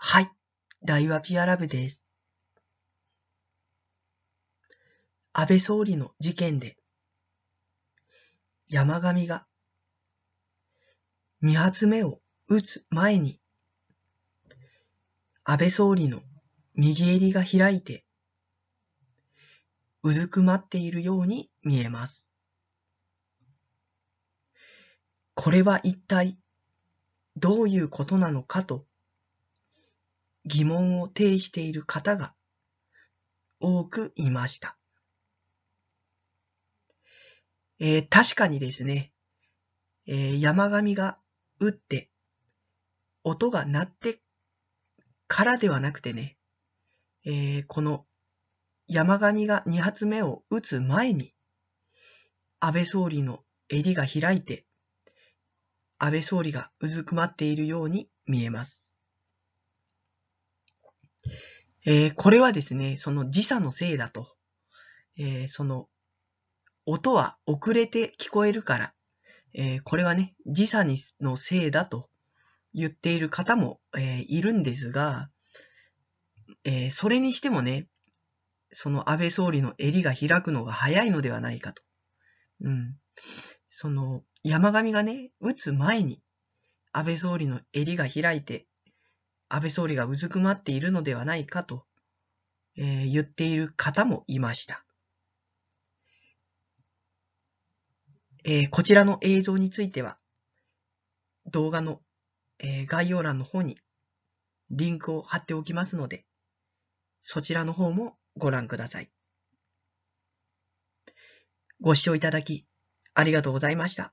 はい、大和ピアラブです。安倍総理の事件で、山上が、2発目を撃つ前に、安倍総理の右襟が開いて、うずくまっているように見えます。これは一体どういうことなのかと疑問を呈している方が多くいました。えー、確かにですね、えー、山上が打って、音が鳴ってからではなくてね、えー、この山上が2発目を撃つ前に、安倍総理の襟が開いて、安倍総理がうずくまっているように見えます。えー、これはですね、その時差のせいだと。えー、その、音は遅れて聞こえるから、えー、これはね、時差にのせいだと言っている方も、えいるんですが、えそれにしてもね、その安倍総理の襟が開くのが早いのではないかと。うん。その、山上がね、撃つ前に、安倍総理の襟が開いて、安倍総理がうずくまっているのではないかと、えー、言っている方もいました。えー、こちらの映像については、動画の、えー、概要欄の方にリンクを貼っておきますので、そちらの方もご覧ください。ご視聴いただき、ありがとうございました。